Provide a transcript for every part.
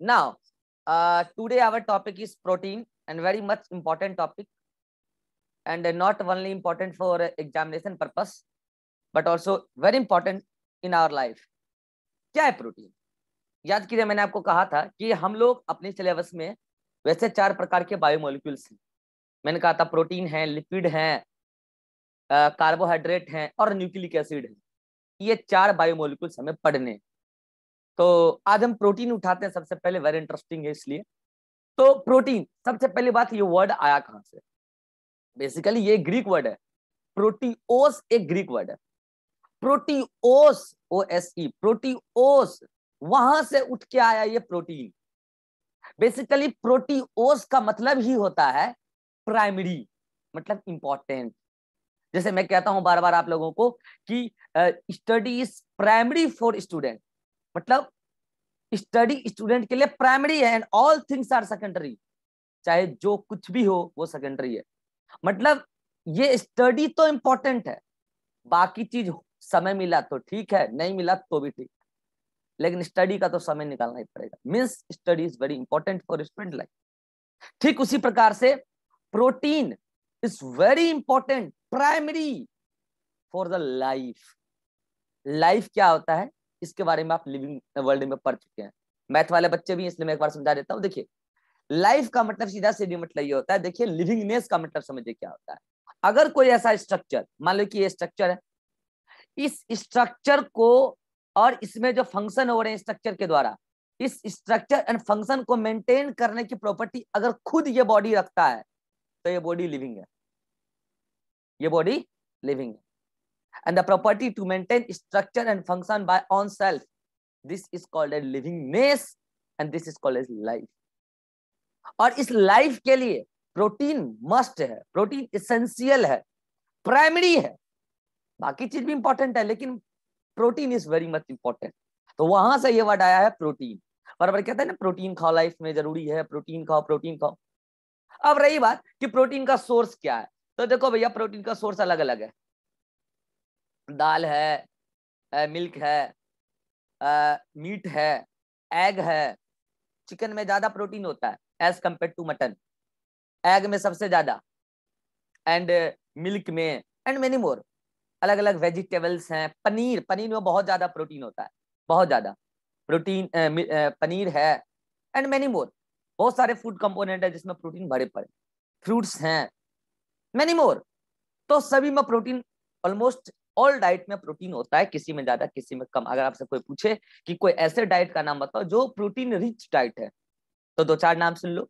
now uh, today our topic is protein and very much important topic and uh, not only important for uh, examination purpose but also very important in our life kya hai protein याद कीजिए मैंने आपको कहा था कि हम लोग अपने सिलेबस में वैसे चार प्रकार के बायोमोलिक्यूल्स हैं मैंने कहा था प्रोटीन है लिपिड है कार्बोहाइड्रेट है और न्यूक्लिक एसिड है ये चार बायोमोलिक्यूल्स हमें पढ़ने हैं तो आज हम प्रोटीन उठाते हैं सबसे पहले वेरी इंटरेस्टिंग है इसलिए तो प्रोटीन सबसे पहली बात ये वर्ड आया कहां से बेसिकली ये ग्रीक वर्ड है प्रोटीओस एक ग्रीक वर्ड है प्रोटीओस ओ एस ई प्रोटीओस वहां से उठ के आया ये प्रोटीन बेसिकली प्रोटीओस का मतलब ही होता है प्राइमरी मतलब इंपॉर्टेंट जैसे मैं कहता हूं बार बार आप लोगों को कि study is primary for student मतलब स्टडी स्टूडेंट के लिए प्राइमरी है and all things are secondary चाहे जो कुछ भी हो वो सेकेंडरी है मतलब ये स्टडी तो इंपॉर्टेंट है बाकी चीज समय मिला तो ठीक है नहीं मिला तो भी ठीक लेकिन स्टडी का तो समय निकालना ही पड़ेगा means study is very important for student life ठीक उसी प्रकार से protein is very important primary for the life life क्या होता है इसके बारे में आप लिविंग वर्ल्ड में पढ़ चुके हैं मैथ वाले बच्चे भी इसलिए मैं एक बार समझा देता हूँ देखिए लाइफ का मतलब सीधा भी मतलब ये होता है देखिए लिविंगनेस का मतलब समझिए क्या होता है अगर कोई ऐसा स्ट्रक्चर मान लो कि ये स्ट्रक्चर है इस स्ट्रक्चर को और इसमें जो फंक्शन हो रहे हैं स्ट्रक्चर के द्वारा इस स्ट्रक्चर एंड फंक्शन को मेंटेन करने की प्रॉपर्टी अगर खुद ये बॉडी रखता है तो ये बॉडी लिविंग है ये बॉडी लिविंग है and the property to maintain structure and function by own self. This is called a livingness and this is called as life. और इस लाइफ के लिए प्रोटीन मस्ट है प्रोटीन इसेंशियल है primary है बाकी चीज भी इंपॉर्टेंट है लेकिन protein is very much important तो वहां से ये वर्ड आया है प्रोटीन बराबर कहते हैं ना प्रोटीन खाओ लाइफ में जरूरी है प्रोटीन खाओ प्रोटीन खाओ अब रही बात कि प्रोटीन का सोर्स क्या है तो देखो भैया प्रोटीन का सोर्स अलग अलग है दाल है मिल्क है मीट है एग है चिकन में ज़्यादा प्रोटीन होता है as compare to mutton egg में सबसे ज़्यादा एंड मिल्क में एंड मेनी मोर अलग अलग वेजिटेबल्स हैं पनीर पनीर में बहुत ज़्यादा प्रोटीन होता है बहुत ज़्यादा प्रोटीन पनीर है एंड मेनी मोर बहुत सारे फूड कंपोनेंट है जिसमें प्रोटीन भरे पड़े फ्रूट्स हैं मेनी मोर तो सभी में प्रोटीन ऑलमोस्ट ऑल डाइट में प्रोटीन होता है किसी में ज्यादा किसी में कम अगर आपसे कोई पूछे कि कोई ऐसे डाइट का नाम बताओ जो प्रोटीन रिच डाइट है तो दो चार नाम सुन लो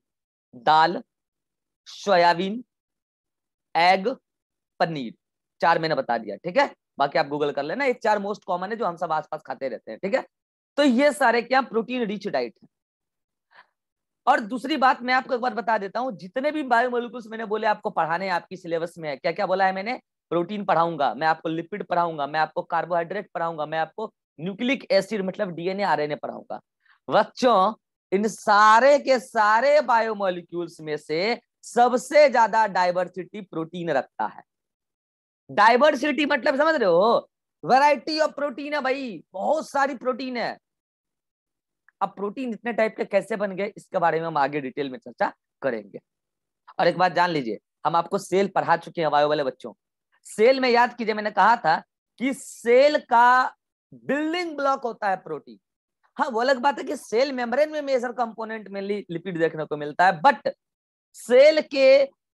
दाल सोयाबीन एग पनीर चार मैंने बता दिया ठीक है बाकी आप गूगल कर लेना एक चार मोस्ट कॉमन है जो हम सब आसपास खाते रहते हैं ठीक है तो ये सारे क्या प्रोटीन रिच डाइट है और दूसरी बात मैं आपको एक बार बता देता हूं जितने भी बायोमोलिकुल्स मैंने बोले आपको पढ़ाने आपकी सिलेबस में है क्या क्या बोला है मैंने प्रोटीन पढ़ाऊंगा मैं आपको लिपिड पढ़ाऊंगा मैं आपको कार्बोहाइड्रेट पढ़ाऊंगा मैं आपको न्यूक्लिक एसिड मतलब डीएनए आरएनए पढ़ाऊंगा बच्चों इन सारे के सारे बायोमोलिक्यूल्स में से सबसे ज्यादा डाइवर्सिटी प्रोटीन रखता है डाइवर्सिटी मतलब समझ रहे हो वैरायटी ऑफ प्रोटीन है भाई बहुत सारी प्रोटीन है अब प्रोटीन इतने टाइप के कैसे बन गए इसके बारे में हम आगे डिटेल में चर्चा करेंगे और एक बात जान लीजिए हम आपको सेल पढ़ा चुके हैं वायु वाले बच्चों सेल में याद कीजिए मैंने कहा था कि सेल का बिल्डिंग ब्लॉक होता है प्रोटीन हाँ वो अलग बात है कि सेल मेम्ब्रेन में मेजर कंपोनेंट में लिपिड देखने को मिलता है बट सेल के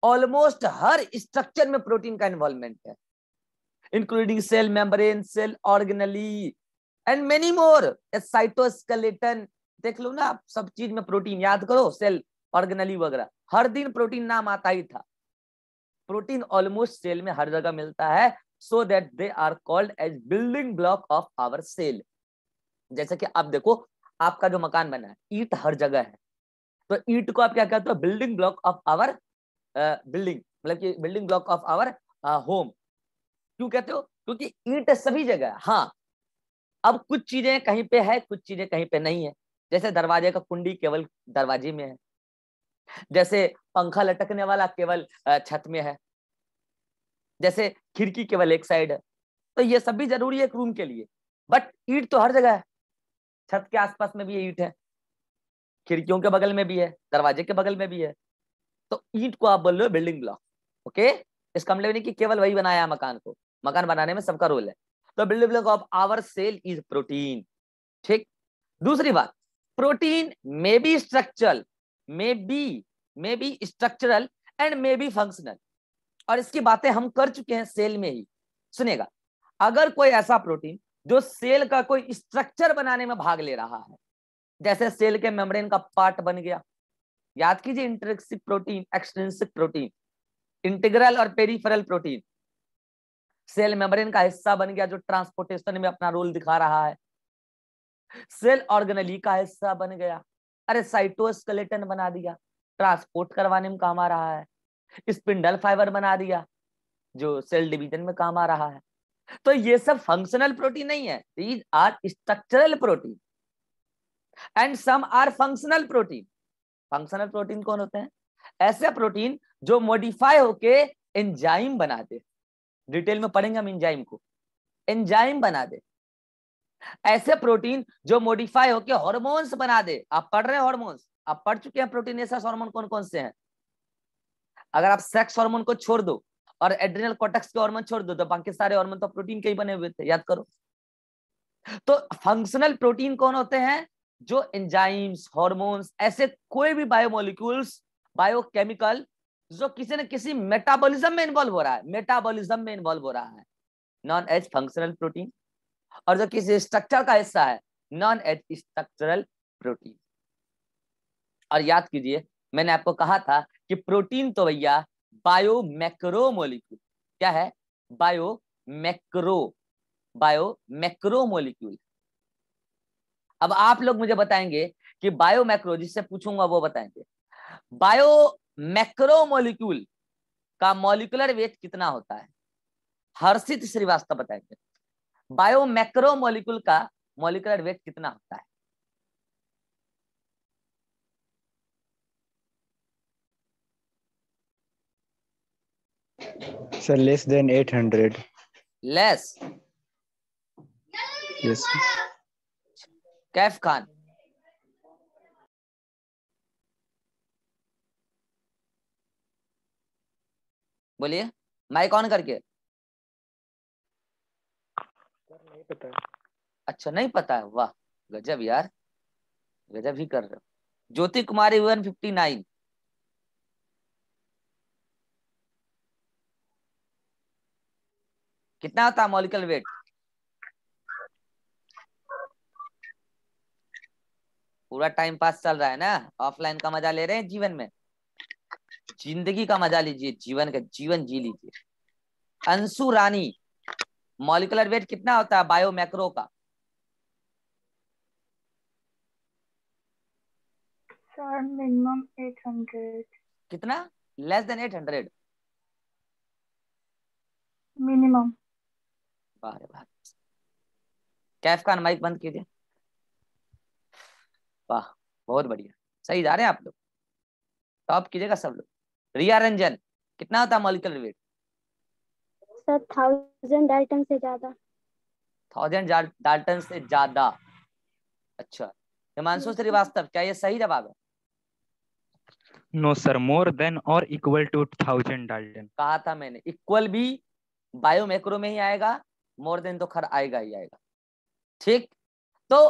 ऑलमोस्ट हर स्ट्रक्चर में प्रोटीन का इन्वॉल्वमेंट है including cell membrane cell organelle and many more cytoskeleton देख लो ना आप सब चीज में प्रोटीन याद करो सेल ऑर्गेनली वगैरह हर दिन प्रोटीन नाम आता ही था प्रोटीन ऑलमोस्ट सेल में हर जगह मिलता है so that they are called as building block of our cell जैसे कि आप देखो आपका जो मकान बना है ईट हर जगह है तो ईट को आप क्या कहते हो building block of our building मतलब कि building block of our home क्यों कहते हो क्योंकि ईट सभी जगह हाँ अब कुछ चीजें कहीं पे है कुछ चीजें कहीं पे नहीं है जैसे दरवाजे का कुंडी केवल दरवाजे में है जैसे पंखा लटकने वाला केवल छत में है जैसे खिड़की केवल एक साइड है तो ये सब भी जरूरी है एक रूम के लिए बट ईट तो हर जगह है छत के आसपास में भी ईट है खिड़कियों के बगल में भी है दरवाजे के बगल में भी है तो ईट को आप बोल रहे हो बिल्डिंग ब्लॉक ओके इसका मतलब नहीं कि केवल वही बनाया मकान को मकान बनाने में सबका रोल है तो building block of our cell is protein ठीक दूसरी बात protein may be structure may be may be structural and may be functional और इसकी बातें हम कर चुके हैं सेल में ही सुनेगा अगर कोई ऐसा प्रोटीन जो सेल का कोई स्ट्रक्चर बनाने में भाग ले रहा है जैसे सेल के मेम्ब्रेन का पार्ट बन गया याद कीजिए intrinsic protein extrinsic protein integral और पेरीफरल प्रोटीन सेल मेम्ब्रेन का हिस्सा बन गया जो ट्रांसपोर्टेशन में अपना रोल दिखा रहा है सेल ऑर्गेनली का हिस्सा बन गया अरे साइटोस्केलेटन बना दिया ट्रांसपोर्ट करवाने में काम आ रहा है स्पिंडल फाइबर बना दिया जो सेल डिवीजन में काम आ रहा है तो ये सब फंक्शनल प्रोटीन नहीं है these are structural protein and some are functional protein functional protein कौन होते हैं ऐसे प्रोटीन जो मॉडिफाई होके एंजाइम बनाते डिटेल में पढ़ेंगे हम एंजाइम को एंजाइम बना दे ऐसे प्रोटीन जो मॉडिफाई होकर हॉर्मोन्स बना दे आप पढ़ रहे हैं हॉर्मोन्स आप पढ़ चुके हैं प्रोटीन हॉर्मोन कौन कौन से हैं अगर आप सेक्स हॉर्मोन को छोड़ दो और एड्रिनल कोटेक्स के हॉर्मोन छोड़ दो तो बाकी सारे हॉर्मोन तो प्रोटीन के ही बने हुए थे याद करो तो फंक्शनल प्रोटीन कौन होते हैं जो एंजाइम्स हॉर्मोन्स ऐसे कोई भी बायोमोलिक्यूल्स बायोकेमिकल जो किसी न किसी मेटाबॉलिज्म में इन्वॉल्व हो रहा है मेटाबॉलिज्म में इन्वॉल्व हो रहा है नॉन एज फंक्शनल प्रोटीन और जो किसी स्ट्रक्चर का हिस्सा है नॉन स्ट्रक्चरल प्रोटीन और याद कीजिए मैंने आपको कहा था कि प्रोटीन तो भैया बायो मैक्रो मोलिक्यूल क्या है bio macro biomacromolecule अब आप लोग मुझे बताएंगे कि बायो मैक्रो जिससे पूछूंगा वो बताएंगे बायो मैक्रो मोलिक्यूल का मॉलिकुलर वेट कितना होता है हर्षित श्रीवास्तव बताएंगे बायोमैक्रो मॉलिक्यूल का मॉलिकुलर वेट कितना होता है sir less than 800 less yes Kaif Khan बोलिए माइक ऑन करके पता है अच्छा नहीं पता है वाह गजब यार गजब ही कर रहे Jyoti Kumari one fifty nine कितना होता मॉलिकल वेट पूरा टाइम पास चल रहा है ना ऑफलाइन का मजा ले रहे हैं जीवन में जिंदगी का मजा लीजिए जीवन का जीवन जी लीजिए अंशु रानी मॉलिकुलर वेट कितना होता है बायो मैक्रो का मिनिमम 800 कितना लेस देन 800 मिनिमम बारे बात कैफ का माइक बंद कीजिए वाह बहुत बढ़िया सही जा रहे हैं आप लोग टॉप कीजिएगा सब लोग रिया रंजन कितना होता है molecular weight sir thousand dalton से ज्यादा थाउजेंड डाल्टन से ज्यादा अच्छा हिमांशु श्रीवास्तव क्या ये सही जवाब है नो सर मोर देन और इक्वल टू थाउजेंड डाल्टन कहा था मैंने इक्वल भी बायोमेक्रो में ही आएगा मोर देन तो खर आएगा ही आएगा ठीक तो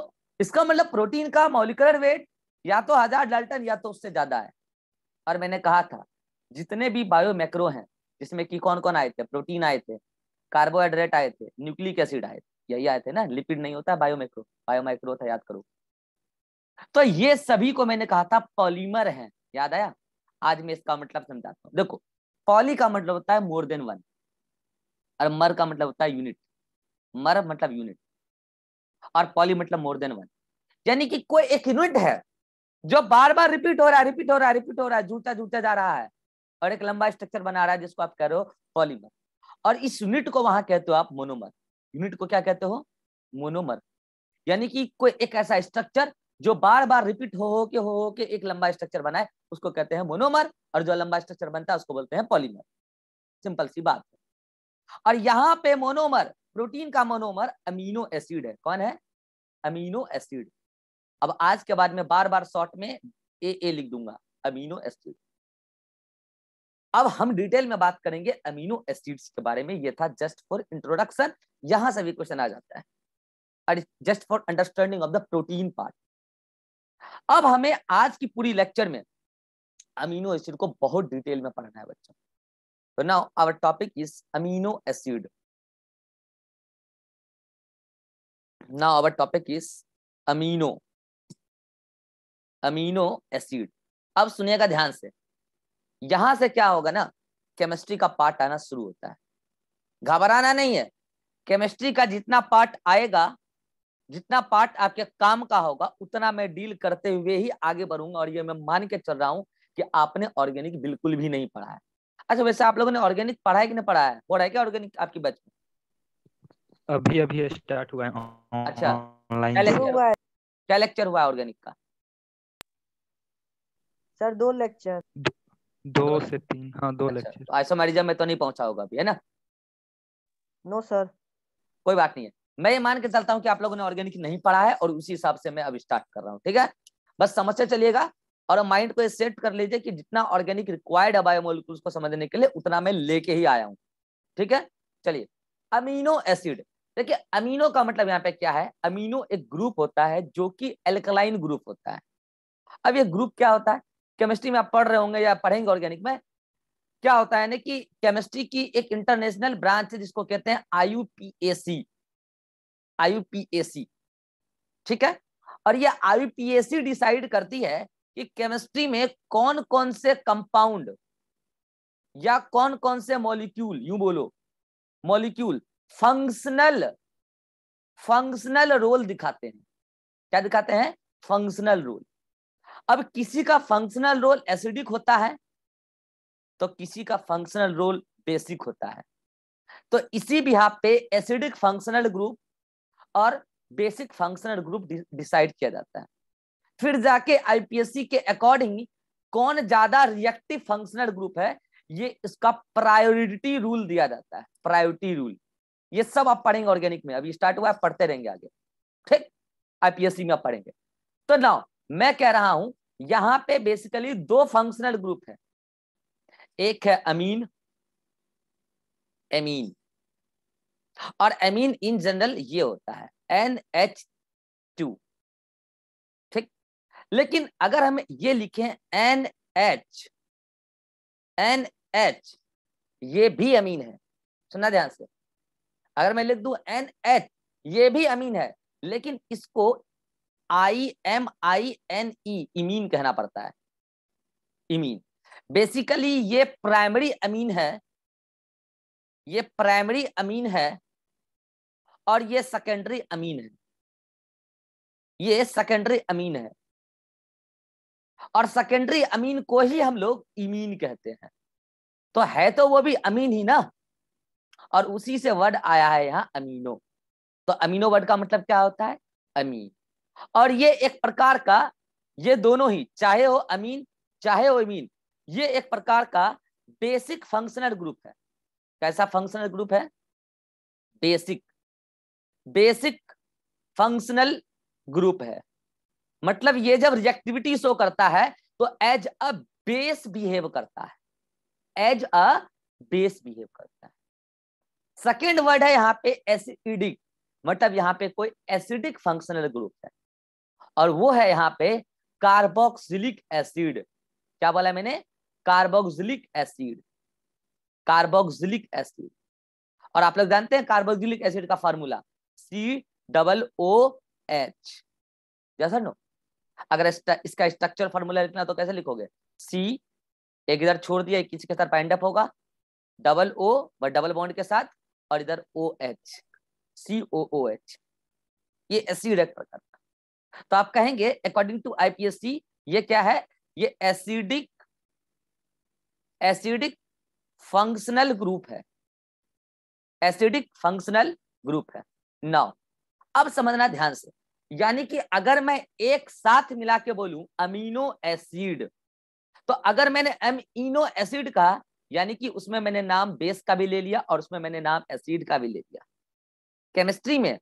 इसका मतलब प्रोटीन का मोलिकुलर वेट या तो हजार डाल्टन या तो उससे ज्यादा है और मैंने कहा था जितने भी बायोमेक्रो हैं जिसमें कि कौन कौन आए थे प्रोटीन आए थे कार्बोहाइड्रेट आए थे न्यूक्लिक एसिड आए थे यही आए थे ना लिपिड नहीं होता बायोमाइक्रो बायोमाइक्रो था याद करो तो ये सभी को मैंने कहा था पॉलीमर है याद आया आज मैं इसका मतलब समझाता हूँ देखो पॉली का मतलब होता है मोर देन वन और मर का मतलब होता है यूनिट मर मतलब यूनिट और पॉली मतलब मोर देन वन यानी कि कोई एक यूनिट है जो बार बार रिपीट हो रहा है रिपीट हो रहा है रिपीट हो रहा है झूठा झूठा जा रहा है और एक लंबा स्ट्रक्चर बना रहा है जिसको आप कह रहे हो पॉलीमर और इस यूनिट को वहां कहते हो आप मोनोमर यूनिट को क्या कहते हो मोनोमर यानी कि कोई एक ऐसा स्ट्रक्चर जो बार बार रिपीट हो हो के हो हो के एक लंबा स्ट्रक्चर बनाए उसको कहते हैं मोनोमर और जो लंबा स्ट्रक्चर बनता है उसको बोलते हैं पॉलीमर सिंपल सी बात है और यहाँ पे मोनोमर प्रोटीन का मोनोमर अमीनो एसिड है कौन है अमीनो एसिड अब आज के बाद में बार बार शॉर्ट में ए ए लिख दूंगा अमीनो एसिड अब हम डिटेल में बात करेंगे अमीनो एसिड्स के बारे में ये था जस्ट फॉर इंट्रोडक्शन यहां से भी क्वेश्चन आ जाता है just for understanding of the protein part अब हमें आज की पूरी लेक्चर में अमीनो एसिड को बहुत डिटेल में पढ़ना है बच्चों तो now our topic is amino acid now our topic is amino amino acid अब सुनिएगा ध्यान से यहां से क्या होगा ना केमिस्ट्री का पार्ट आना शुरू होता है घबराना नहीं है केमिस्ट्री का जितना पार्ट आएगा जितना पार्ट आपके काम का होगा उतना मैं डील करते हुए ही आगे बढ़ूंगा और ये मैं मान के चल रहा हूं कि आपने ऑर्गेनिक बिल्कुल भी नहीं पढ़ा है अच्छा वैसे आप लोगों ने ऑर्गेनिक पढ़ा है कि नहीं पढ़ा है पढ़ा है क्या ऑर्गेनिक आपकी बैच में अभी अभी स्टार्ट हुआ है अच्छा क्या लेक्चर हुआ है क्या लेक्चर हुआ ऑर्गेनिक का सर दो लेक्चर दो मतलब से तीन हाँ दो लेक्चर अच्छा, आइसोमेरिज्म में तो नहीं पहुंचा होगा अभी है ना नो सर कोई बात नहीं है मैं ये मान के चलता हूँ कि आप लोगों ने ऑर्गेनिक नहीं पढ़ा है और उसी हिसाब से मैं अब स्टार्ट कर रहा हूँ ठीक है बस समझते चलिएगा और माइंड को सेट कर लीजिए कि जितना ऑर्गेनिक रिक्वायर्ड है बायोमोलिक्यूल्स को समझने के लिए उतना मैं लेके ही आया हूँ ठीक है चलिए अमीनो एसिड देखिए अमीनो का मतलब यहाँ पे क्या है अमीनो एक ग्रुप होता है जो कि एल्कलाइन ग्रुप होता है अब ये ग्रुप क्या होता है केमिस्ट्री में आप पढ़ रहे होंगे या पढ़ेंगे ऑर्गेनिक में क्या होता है ना कि केमिस्ट्री की एक इंटरनेशनल ब्रांच है जिसको कहते हैं आयुपीएसी आयुपीएसी ठीक है और ये आयुपीएसी डिसाइड करती है कि केमिस्ट्री में कौन कौन से कंपाउंड या कौन कौन से मॉलिक्यूल यू बोलो मॉलिक्यूल फंक्शनल फंक्शनल रोल दिखाते हैं क्या दिखाते हैं फंक्शनल रोल अब किसी का फंक्शनल रोल एसिडिक होता है तो किसी का फंक्शनल रोल बेसिक होता है तो इसी बिहा पे एसिडिक फंक्शनल ग्रुप और बेसिक फंक्शनल ग्रुप डिसाइड किया जाता है फिर जाके आईपीएससी के अकॉर्डिंग कौन ज्यादा रिएक्टिव फंक्शनल ग्रुप है ये इसका प्रायोरिटी रूल दिया जाता है प्रायोरिटी रूल ये सब आप पढ़ेंगे ऑर्गेनिक में अभी स्टार्ट हुआ है पढ़ते रहेंगे आगे ठीक आईपीएससी में आप पढ़ेंगे तो नाउ मैं कह रहा हूं यहां पे बेसिकली दो फंक्शनल ग्रुप है एक है अमीन एमीन और एमीन इन जनरल ये होता है एन एच टू ठीक लेकिन अगर हम ये लिखें एन एच एन एच ये भी अमीन है सुना ध्यान से अगर मैं लिख दू एन एच ये भी अमीन है लेकिन इसको I M I N E imine कहना पड़ता है इमीन बेसिकली ये प्राइमरी अमीन है ये प्राइमरी अमीन है और ये सेकेंडरी अमीन है ये सेकेंडरी अमीन है और सेकेंडरी अमीन को ही हम लोग इमीन कहते हैं तो है तो वो भी अमीन ही ना और उसी से वर्ड आया है यहां अमीनो तो अमीनो वर्ड का मतलब क्या होता है अमीन और ये एक प्रकार का ये दोनों ही चाहे हो अमीन चाहे हो अमीन ये एक प्रकार का बेसिक फंक्शनल ग्रुप है कैसा फंक्शनल ग्रुप है बेसिक बेसिक फंक्शनल ग्रुप है मतलब ये जब रिएक्टिविटी शो करता है तो एज अ बेस बिहेव करता है एज अ बेस बिहेव करता है सेकेंड वर्ड है यहाँ पे एसिडिक मतलब यहाँ पे कोई एसिडिक फंक्शनल ग्रुप है और वो है यहाँ पे कार्बोक्सिलिक एसिड क्या बोला मैंने कार्बोक्सिलिक एसिड कार्बोक्सिलिक एसिड और आप लोग जानते हैं कार्बोक्सिलिक एसिड का formula C double O H जैसा नो अगर इसका स्ट्रक्चर फॉर्मूला लिखना तो कैसे लिखोगे सी एक इधर छोड़ दिया किसी के साथ पाइंड अप होगा डबल ओ व डबल बॉन्ड के साथ और इधर O H C O O H ये एसिड एक प्रकार तो आप कहेंगे अकॉर्डिंग टू आईपीएससी ये क्या है ये एसिडिक एसिडिक फंक्शनल ग्रुप है एसिडिक फंक्शनल ग्रुप है नाउ अब समझना ध्यान से यानी कि अगर मैं एक साथ मिला के बोलू अमीनो एसिड तो अगर मैंने अमीनो एसिड का यानी कि उसमें मैंने नाम बेस का भी ले लिया और उसमें मैंने नाम एसिड का भी ले लिया केमिस्ट्री में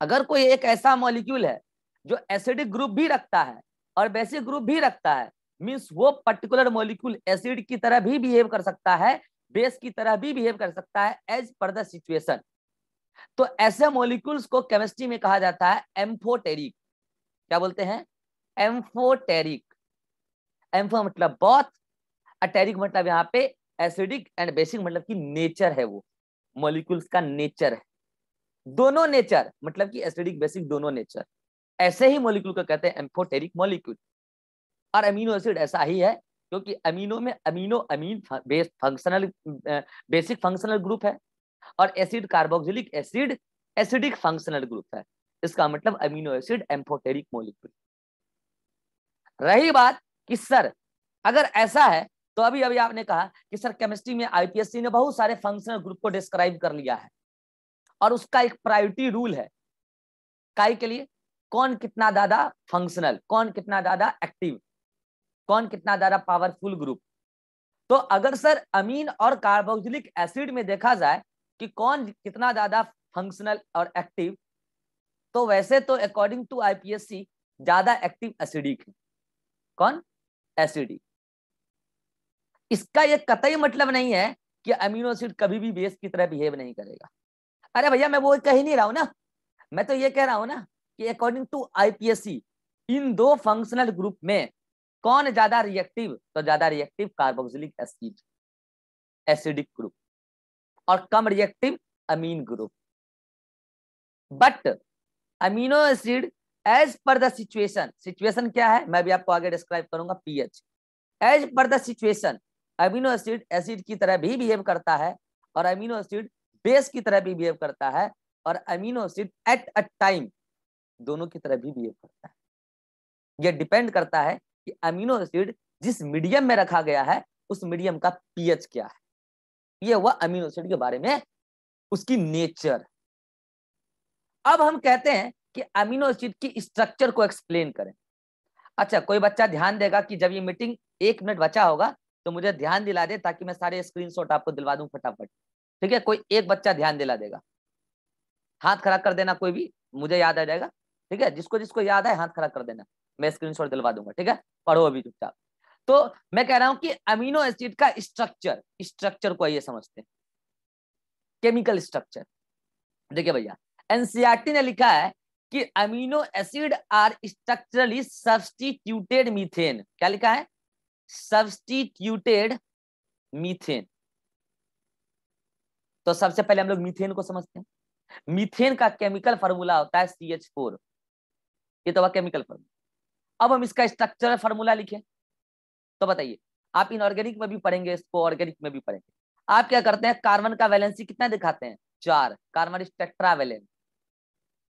अगर कोई एक ऐसा मॉलिक्यूल है जो एसिडिक ग्रुप भी रखता है और बेसिक ग्रुप भी रखता है मीन्स वो पर्टिकुलर मोलिक्यूल एसिड की तरह भी बिहेव कर सकता है बेस की तरह भी बिहेव कर सकता है एज पर द सिचुएशन तो ऐसे मोलिक्यूल्स को केमिस्ट्री में कहा जाता है एम्फोटेरिक क्या बोलते हैं एम्फोटेरिक एम्फो मतलब बहुत अटेरिक मतलब यहाँ पे एसिडिक एंड बेसिक मतलब कि नेचर है वो मोलिक्यूल्स का नेचर है दोनों नेचर मतलब कि एसिडिक बेसिक दोनों नेचर ऐसे ही मोलिक्यूल को कहते हैं एम्फोटेरिक मोलिक्यूल और अमीनो एसिड ऐसा ही है क्योंकि अमीनो में amino amine base functional basic functional group है और acid carboxylic acid acidic functional group है इसका मतलब अमीनो एसिड एम्फोटेरिक मोलिक्यूल रही बात कि सर अगर ऐसा है तो अभी अभी आपने कहा कि सर केमिस्ट्री में आईपीएससी ने बहुत सारे फंक्शनल ग्रुप को डिस्क्राइब कर लिया है और उसका एक प्रायोरिटी रूल है काय के लिए कौन कितना ज्यादा फंक्शनल कौन कितना ज्यादा एक्टिव कौन कितना ज्यादा पावरफुल ग्रुप तो अगर सर अमीन और कार्बोक्सिलिक एसिड में देखा जाए कि कौन कितना ज्यादा फंक्शनल और एक्टिव तो वैसे तो अकॉर्डिंग टू आईपीएससी ज्यादा एक्टिव एसिडिक है कौन एसिडिक इसका यह कतई मतलब नहीं है कि अमीनो एसिड कभी भी बेस की तरह बिहेव नहीं करेगा अरे भैया मैं वो कह ही नहीं रहा हूं ना मैं तो ये कह रहा हूं ना कि अकॉर्डिंग टू आईपीएससी इन दो फंक्शनल ग्रुप में कौन ज्यादा रिएक्टिव तो ज्यादा reactive carboxylic acid acidic group और कम reactive amine group but amino acid as per the situation situation क्या है मैं भी आपको आगे डिस्क्राइब करूंगा pH as per the situation amino acid acid की तरह भी बिहेव करता है और अमीनो एसिड बेस की तरह भी बिहेव करता है और amino acid at a time दोनों की तरह भी बिहेव करता है यह डिपेंड करता है कि अमीनो एसिड जिस मीडियम में रखा गया है उस मीडियम का पीएच क्या है यह हुआ अमीनो एसिड के बारे में उसकी नेचर अब हम कहते हैं कि अमीनो एसिड की स्ट्रक्चर को एक्सप्लेन करें अच्छा कोई बच्चा ध्यान देगा कि जब ये मीटिंग एक मिनट बचा होगा तो मुझे ध्यान दिला दे ताकि मैं सारे स्क्रीनशॉट आपको दिलवा दूं फटाफट ठीक है कोई एक बच्चा ध्यान दिला देगा हाथ खड़ा कर देना कोई भी मुझे याद आ जाएगा ठीक है जिसको जिसको याद है हाथ खड़ा कर देना मैं स्क्रीन दिलवा दूंगा ठीक है पढ़ो अभी चुपचाप तो मैं कह रहा हूं कि अमीनो एसिड का स्ट्रक्चर स्ट्रक्चर को आइए समझते हैं केमिकल स्ट्रक्चर देखिए भैया एनसीआरटी e ने लिखा है कि amino acid are structurally substituted methane क्या लिखा है सब्सटीट्यूटेड मीथेन तो सबसे पहले हम लोग मीथेन को समझते हैं मीथेन का केमिकल फॉर्मूला होता है सी एच फोर ये तो केमिकल फॉर्मूला अब हम इसका स्ट्रक्चर फॉर्मूला लिखें तो बताइए आप इनऑर्गेनिक में भी पढ़ेंगे इसको ऑर्गेनिक में भी पढ़ेंगे आप क्या करते हैं कार्बन का वैलेंसी कितना दिखाते हैं चार कार्बन इज टेट्रावेलेंट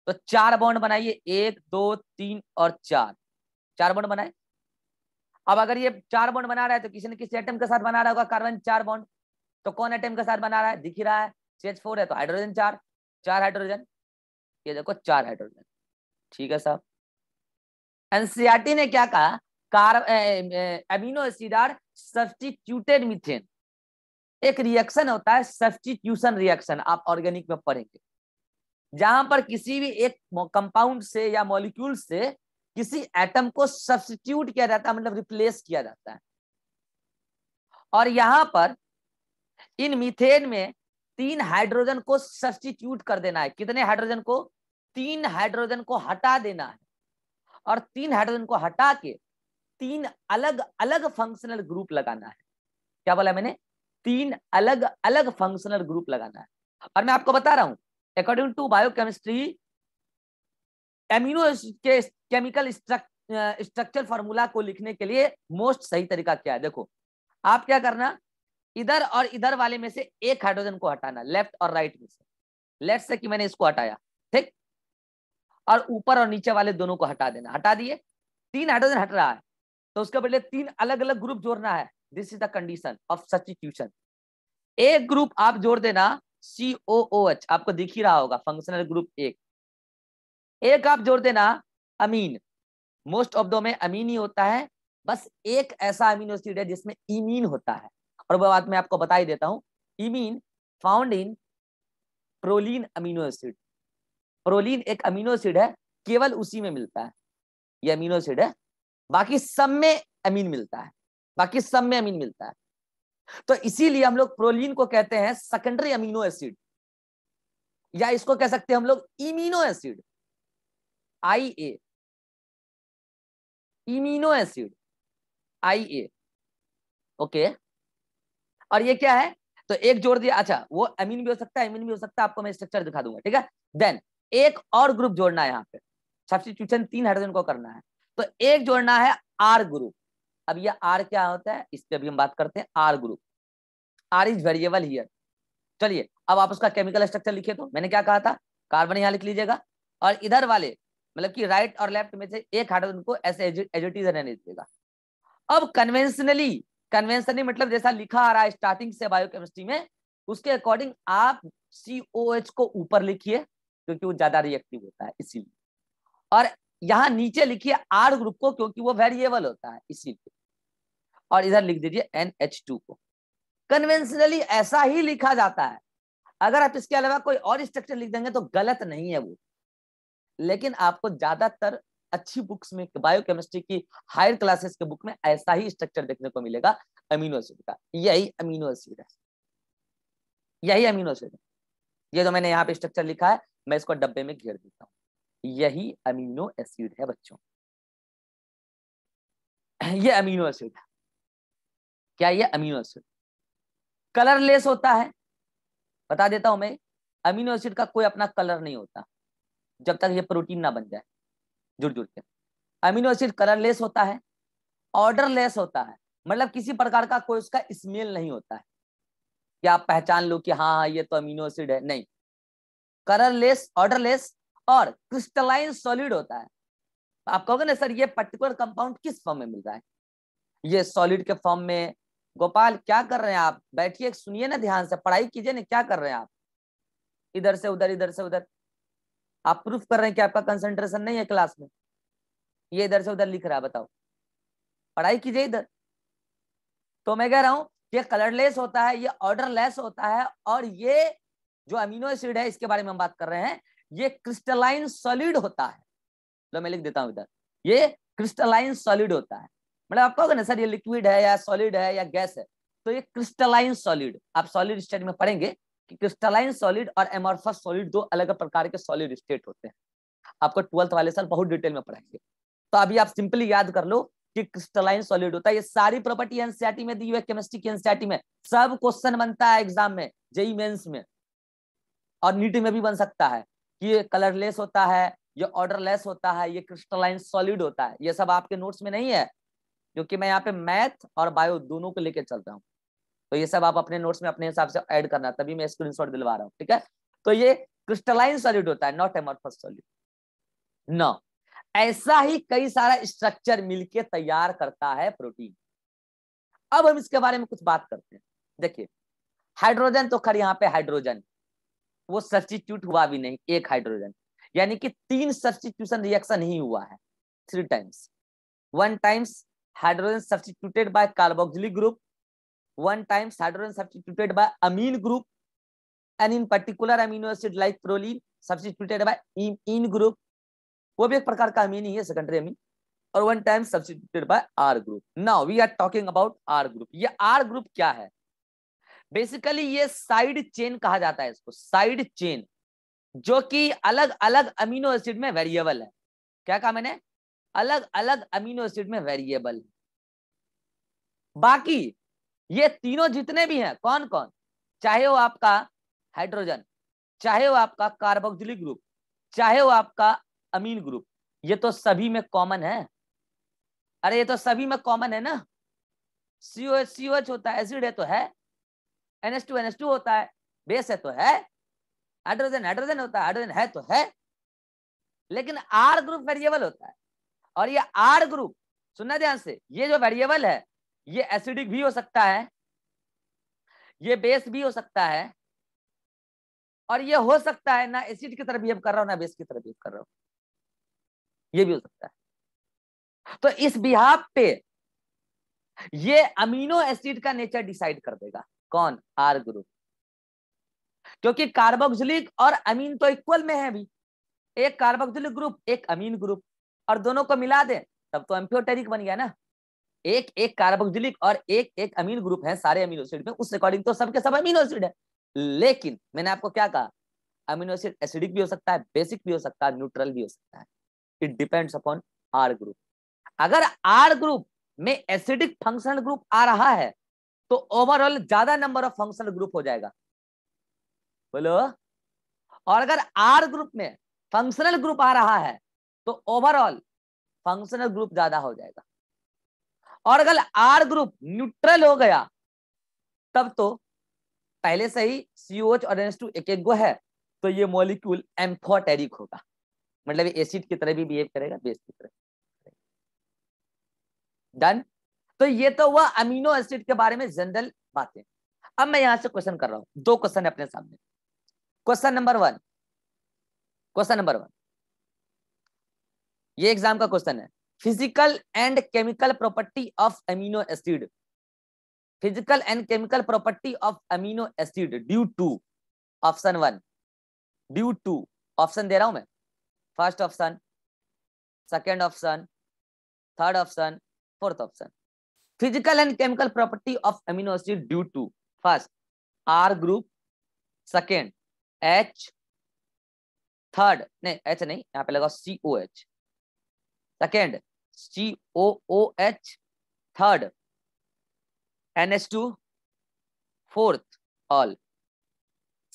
तो चार बॉन्ड बनाइए एक दो तीन और चार चार बॉन्ड बनाए अब अगर ये चार बॉन्ड बना रहा है तो किसी न किसी एटम के साथ बना रहा होगा कार्बन चार बॉन्ड तो कौन एटम के साथ बना रहा है दिख रहा है चेज फोर है तो हाइड्रोजन चार चार हाइड्रोजन ये देखो चार हाइड्रोजन ठीक है साहब एनसीआरटी ने क्या कहा कार amino acid are substituted methane एक रिएक्शन होता है सब्सटीट्यूशन रिएक्शन आप ऑर्गेनिक में पढ़ेंगे जहां पर किसी भी एक कंपाउंड से या मॉलिक्यूल से किसी एटम को सब्सटीट्यूट किया जाता है मतलब रिप्लेस किया जाता है और यहां पर इन मिथेन में तीन हाइड्रोजन को सब्सटीट्यूट कर देना है कितने हाइड्रोजन को तीन हाइड्रोजन को हटा देना है और तीन हाइड्रोजन को हटा के तीन अलग अलग फंक्शनल ग्रुप लगाना है क्या बोला मैंने तीन अलग अलग फंक्शनल ग्रुप लगाना है और मैं आपको बता रहा हूं अकॉर्डिंग टू बायोकेमिस्ट्री एमिनो के केमिकल स्ट्रक्चर फॉर्मूला को लिखने के लिए मोस्ट सही तरीका क्या है देखो आप क्या करना इधर और इधर वाले में से एक हाइड्रोजन को हटाना लेफ्ट और राइट में से लेफ्ट से कि मैंने इसको हटाया और ऊपर और नीचे वाले दोनों को हटा देना हटा दिए तीन हाइड्रोजन हट रहा है तो उसके बदले तीन अलग अलग ग्रुप जोड़ना है this is the condition of substitution एक ग्रुप आप जोड़ देना सी ओ ओ एच आपको दिख ही रहा होगा फंक्शनल ग्रुप एक एक आप जोड़ देना अमीन मोस्ट ऑफ दो में अमीन ही होता है बस एक ऐसा अमीनो एसिड है जिसमें इमीन होता है और वह बात मैं आपको बता ही देता हूं imine found in proline amino acid proline एक अमीनो एसिड है केवल उसी में मिलता है ये अमीनो एसिड है बाकी सब में अमीन मिलता है बाकी सब में अमीन मिलता है तो इसीलिए हम लोग प्रोलिन को कहते हैं सेकेंडरी अमीनो एसिड या इसको कह सकते हैं हम लोग imino acid I A imino acid I A okay और ये क्या है तो एक जोड़ दिया अच्छा वो अमीन भी हो सकता है अमीन भी हो सकता है आपको मैं स्ट्रक्चर दिखा दूंगा ठीक है देन एक और ग्रुप जोड़ना है यहाँ पे सब्सिट्यूशन तीन हाइड्रोजन को करना है तो एक जोड़ना है आर ग्रुप अब ये आर क्या होता है इस पर अभी हम बात करते हैं R group R is variable here चलिए अब आप उसका केमिकल स्ट्रक्चर लिखे तो मैंने क्या कहा था कार्बन यहाँ लिख लीजिएगा और इधर वाले मतलब कि राइट और लेफ्ट में से एक हाइड्रोजन को ऐसे एजिटीज रहने दीजिएगा अब कन्वेंशनली कन्वेंशनली मतलब जैसा लिखा आ रहा है स्टार्टिंग से बायोकेमिस्ट्री में उसके अकॉर्डिंग आप सी को ऊपर लिखिए क्योंकि वो ज्यादा रिएक्टिव होता है इसीलिए और यहाँ नीचे लिखिए आर ग्रुप को क्योंकि वो वेरिएबल होता है इसीलिए और इधर लिख दीजिए एन एच टू को कन्वेंशनली ऐसा ही लिखा जाता है अगर आप इसके अलावा कोई और स्ट्रक्चर लिख देंगे तो गलत नहीं है वो लेकिन आपको ज्यादातर अच्छी बुक्स में बायोकेमिस्ट्री की हायर क्लासेस के बुक में ऐसा ही स्ट्रक्चर देखने को मिलेगा अमीनो एसिड का यही अमीनो एसिड है यही अमीनो एसिड है ये जो तो मैंने यहाँ पे स्ट्रक्चर लिखा है मैं इसको डब्बे में घेर देता हूँ यही अमीनो एसिड है बच्चों ये अमीनो एसिड है क्या ये अमीनो एसिड कलरलेस होता है बता देता हूं मैं अमीनो एसिड का कोई अपना कलर नहीं होता जब तक ये प्रोटीन ना बन जाए जुड़ जुड़ के अमीनो एसिड कलरलेस होता है ऑर्डरलेस होता है मतलब किसी प्रकार का कोई उसका स्मेल नहीं होता है क्या आप पहचान लो कि हाँ हाँ ये तो अमीनो एसिड है नहीं कलरलेस ऑर्डरलेस और क्रिस्टलाइन सॉलिड होता है आप कहोगे ना सर ये पर्टिकुलर कंपाउंड किस फॉर्म में मिल रहा है ये सॉलिड के फॉर्म में गोपाल क्या कर रहे हैं आप बैठिए सुनिए ना ध्यान से पढ़ाई कीजिए ना क्या कर रहे हैं आप इधर से उधर इधर से उधर आप प्रूफ कर रहे हैं कि आपका कंसेंट्रेशन नहीं है क्लास में ये इधर से उधर लिख रहा है बताओ पढ़ाई कीजिए इधर तो मैं कह रहा हूं ये कलरलेस होता है ये ऑर्डरलेस होता है और ये जो अमीनो एसिड है इसके बारे में हम बात कर रहे हैं ये क्रिस्टलाइन सॉलिड होता है लो मैं लिख देता हूं इधर ये क्रिस्टलाइन सॉलिड होता है मतलब आप कहोगे ना सर ये लिक्विड है या सॉलिड है या गैस है तो ये क्रिस्टलाइन सॉलिड आप सॉलिड स्टेट में पढ़ेंगे कि क्रिस्टलाइन सॉलिड और एमोर्फस सॉलिड दो अलग प्रकार के सॉलिड स्टेट होते हैं आपको ट्वेल्थ वाले साल बहुत डिटेल में पढ़ाएंगे तो अभी आप सिंपली याद कर लो कि क्रिस्टलाइन सॉलिड होता है ये सारी प्रॉपर्टी एनसीआरटी में दी हुई है केमिस्ट्री की एनसीआरटी में सब क्वेश्चन बनता है एग्जाम में जेई मेंस e e में और नीट में भी बन सकता है कि ये कलरलेस होता है ये ऑर्डरलेस होता है ये क्रिस्टलाइन सॉलिड होता है ये सब आपके नोट्स में नहीं है क्योंकि मैं यहाँ पे मैथ और बायो दोनों को लेकर चलता हूँ तो ये सब आप अपने नोट्स में अपने हिसाब से ऐड करना तभी मैं स्क्रीनशॉट दिलवा रहा हूँ ठीक है तो ये क्रिस्टलाइन सॉलिड होता है नॉट एमोरफस सॉलिड न ऐसा ही कई सारा स्ट्रक्चर मिलके तैयार करता है प्रोटीन अब हम इसके बारे में कुछ बात करते हैं देखिए हाइड्रोजन तो खर यहाँ पे हाइड्रोजन वो सब्सटीट्यूट हुआ भी नहीं एक हाइड्रोजन यानी कि तीन सब्सटीट्यूशन रिएक्शन ही हुआ है three times one times hydrogen substituted by carboxylic group one times hydrogen substituted by amine group and in particular amino acid like proline substituted by ene group वो भी एक प्रकार का अमीन ही है सेकेंडरी अमीन और one time substituted by R group now we are talking about R group ये R group क्या है बेसिकली ये साइड चेन कहा जाता है इसको साइड चेन जो कि अलग अलग अमीनो एसिड में वेरिएबल है क्या कहा मैंने अलग अलग अमीनो एसिड में वेरिएबल बाकी ये तीनों जितने भी हैं कौन कौन चाहे वो आपका हाइड्रोजन चाहे वो आपका कार्बोक्सिलिक ग्रुप चाहे वो आपका अमीन ग्रुप ये तो सभी में कॉमन है अरे ये तो सभी में कॉमन है ना सीओ सीओ होता है एसिड है तो है NS two N S two होता है बेस है तो है हाइड्रोजन हाइड्रोजन होता है हाइड्रोजन है तो है लेकिन आर ग्रुप वेरिएबल होता है और ये आर ग्रुप सुनना ध्यान से ये जो वेरिएबल है ये एसिडिक भी हो सकता है ये बेस भी हो सकता है और ये हो सकता है ना एसिड की तरफ बिहेव कर रहा हो ना बेस की तरफ बिहेव कर रहा हो ये भी हो सकता है तो इस बिहाब पे ये अमीनो एसिड का नेचर डिसाइड कर देगा कौन आर ग्रुप क्योंकि कार्बोक्सिलिक और अमीन तो इक्वल में है भी एक कार्बोक्सिलिक ग्रुप एक अमीन ग्रुप और दोनों को मिला दे तब तो एम्फियोटेरिक बन गया ना एक एक कार्बोक्सिलिक और एक एक अमीन ग्रुप है सारे अमीनो एसिड में उस अकॉर्डिंग तो सबके सब अमीनो एसिड है लेकिन मैंने आपको क्या कहा अमीनो एसिड एसिडिक भी हो सकता है बेसिक भी हो सकता है न्यूट्रल भी हो सकता है it depends upon R group अगर आर ग्रुप में एसिडिक फंक्शनल ग्रुप आ रहा है तो ओवरऑल ज्यादा नंबर ऑफ फंक्शनल ग्रुप हो जाएगा बोलो और अगर आर ग्रुप में फंक्शनल ग्रुप आ रहा है तो ओवरऑल फंक्शनल ग्रुप ज्यादा हो जाएगा और अगर आर ग्रुप न्यूट्रल हो गया तब तो पहले से ही सीओच और एन एक एक गो है तो ये मॉलिक्यूल एम्फोटेरिक होगा मतलब एसिड की तरह भी बिहेव करेगा बेस की तरह डन तो ये तो हुआ अमीनो एसिड के बारे में जनरल बातें अब मैं यहां से क्वेश्चन कर रहा हूं दो क्वेश्चन है अपने सामने question number one question number one ये एग्जाम का क्वेश्चन है physical and chemical property of amino acid physical and chemical property of amino acid due to option one due to option दे रहा हूं मैं first option second option third option fourth option physical and chemical property of amino acid due to first R group second H third नहीं H नहीं यहाँ पे लगा सी O H second C O O H third N H two fourth all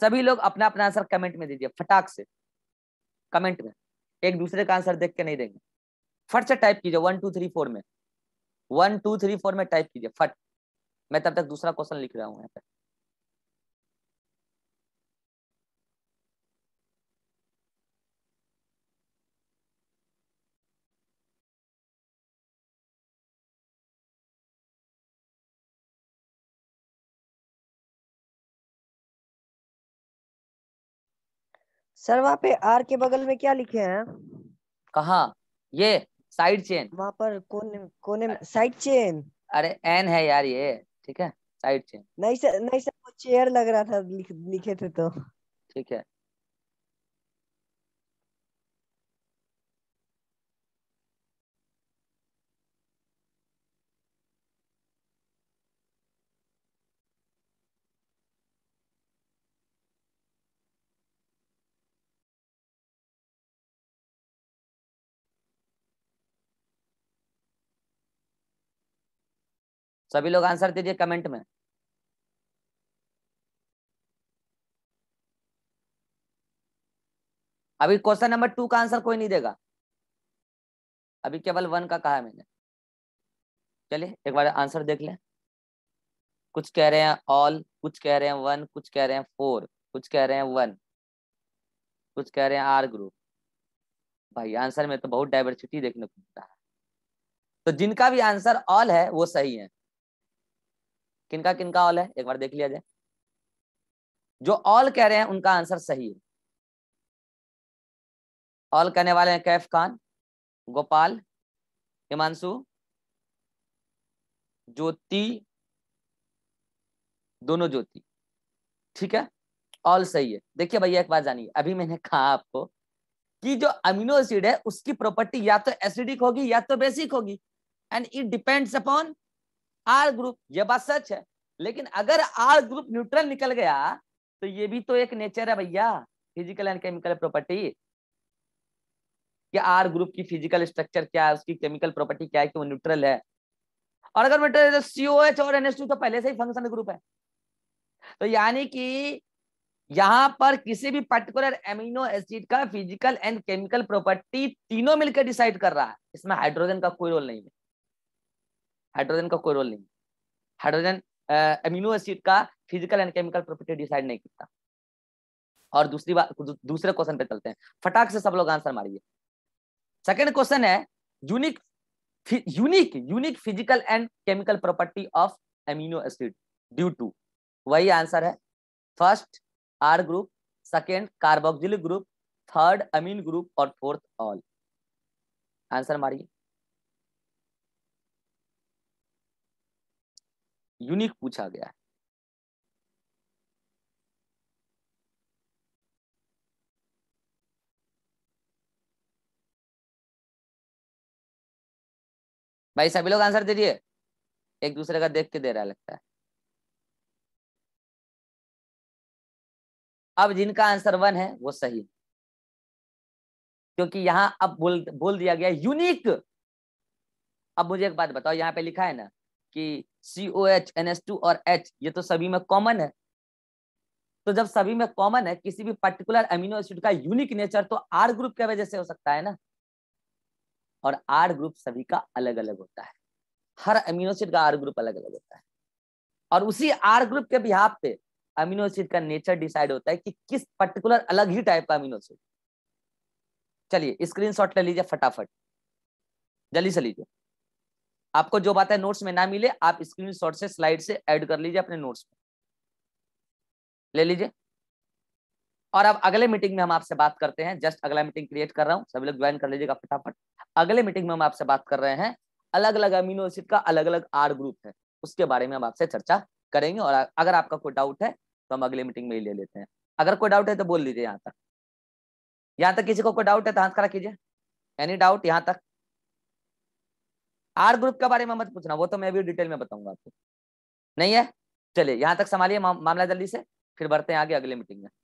सभी लोग अपना अपना answer comment में दीजिए फटाक से कमेंट में एक दूसरे का आंसर देख के नहीं देंगे फट से टाइप कीजिए वन टू थ्री फोर में वन टू थ्री फोर में टाइप कीजिए फट मैं तब तक दूसरा क्वेश्चन लिख रहा हूं यहाँ पे वहां पे आर के बगल में क्या लिखे हैं कहा ये साइड चेन वहां पर कोने कोने में साइड चेन अरे एन है यार ये ठीक है साइड चेन नहीं सर नहीं सर वो चेयर लग रहा था लिख, लिखे थे तो ठीक है सभी लोग आंसर दीजिए कमेंट में अभी क्वेश्चन नंबर टू का आंसर कोई नहीं देगा अभी केवल वन का कहा है मैंने चलिए एक बार आंसर देख लें कुछ कह रहे हैं ऑल कुछ कह रहे हैं वन कुछ कह रहे हैं फोर कुछ कह रहे हैं वन कुछ कह रहे हैं आर ग्रुप भाई आंसर में तो बहुत डाइवर्सिटी देखने को मिलता है तो जिनका भी आंसर ऑल है वो सही है किनका किनका ऑल है एक बार देख लिया जाए जो ऑल कह रहे हैं उनका आंसर सही है ऑल कहने वाले हैं कैफ खान गोपाल हिमांशु ज्योति दोनों ज्योति ठीक है ऑल सही है देखिए भैया एक बात जानिए अभी मैंने कहा आपको कि जो अमीनो एसिड है उसकी प्रॉपर्टी या तो एसिडिक होगी या तो बेसिक होगी and it depends upon R group यह बात सच है लेकिन अगर आर ग्रुप न्यूट्रल निकल गया तो ये भी तो एक नेचर है भैया फिजिकल एंड केमिकल प्रॉपर्टी कि आर ग्रुप की फिजिकल स्ट्रक्चर क्या है उसकी केमिकल प्रॉपर्टी क्या है कि वो न्यूट्रल है और अगर मेटर सीओ एच और एनएस तो पहले से ही फंक्शन ग्रुप है तो यानी कि यहां पर किसी भी पर्टिकुलर एमिनो एसिड का फिजिकल एंड केमिकल प्रॉपर्टी तीनों मिलकर डिसाइड कर रहा है इसमें हाइड्रोजन का कोई रोल नहीं है हाइड्रोजन का कोई रोल नहीं हाइड्रोजन अमीनो एसिड का physical and chemical property decide नहीं करता और दूसरी बात दूसरे क्वेश्चन पे चलते हैं फटाक से सब लोग आंसर मारिए सेकंड क्वेश्चन है unique unique unique physical and chemical property of amino acid due to वही आंसर है first R group second carboxylic group third amine group और फोर्थ ऑल आंसर मारिए यूनिक पूछा गया है भाई सभी लोग आंसर दे दिए एक दूसरे का देख के दे रहा लगता है अब जिनका आंसर वन है वो सही क्योंकि यहां अब बोल बोल दिया गया यूनिक अब मुझे एक बात बताओ यहां पे लिखा है ना कि C O H N S two और एच ये तो सभी में कॉमन है तो जब सभी में कॉमन है किसी भी पर्टिकुलर अमीनो एसिड का यूनिक नेचर तो आर ग्रुप के वजह से हो सकता है ना और आर ग्रुप सभी का अलग अलग होता है हर अमीनो एसिड का आर ग्रुप अलग अलग होता है और उसी आर ग्रुप के बिहाब पे अमीनो एसिड का नेचर डिसाइड होता है कि किस पर्टिकुलर अलग ही टाइप का अमीनो एसिड चलिए स्क्रीनशॉट ले लीजिए फटाफट जल्दी से लीजिए आपको जो बातें नोट्स में ना मिले आप स्क्रीन से स्लाइड से ऐड कर लीजिए अपने नोट्स में ले लीजिए और अब अगले मीटिंग में हम आपसे बात करते हैं जस्ट अगला मीटिंग क्रिएट कर रहा हूँ सभी लोग ज्वाइन कर लीजिएगा फटाफट अगले मीटिंग में हम आपसे बात कर रहे हैं अलग अलग अमीनो एसिड का अलग अलग आर ग्रुप है उसके बारे में हम आपसे चर्चा करेंगे और अगर आपका कोई डाउट है तो हम अगले मीटिंग में ही ले लेते हैं अगर कोई डाउट है तो बोल लीजिए यहाँ तक यहाँ तक किसी को कोई डाउट है तो हाथ खड़ा कीजिए एनी डाउट यहाँ तक आर ग्रुप के बारे में मत पूछना वो तो मैं भी डिटेल में बताऊंगा आपको नहीं है चलिए यहाँ तक संभालिए मामला जल्दी से फिर बढ़ते हैं आगे अगले मीटिंग में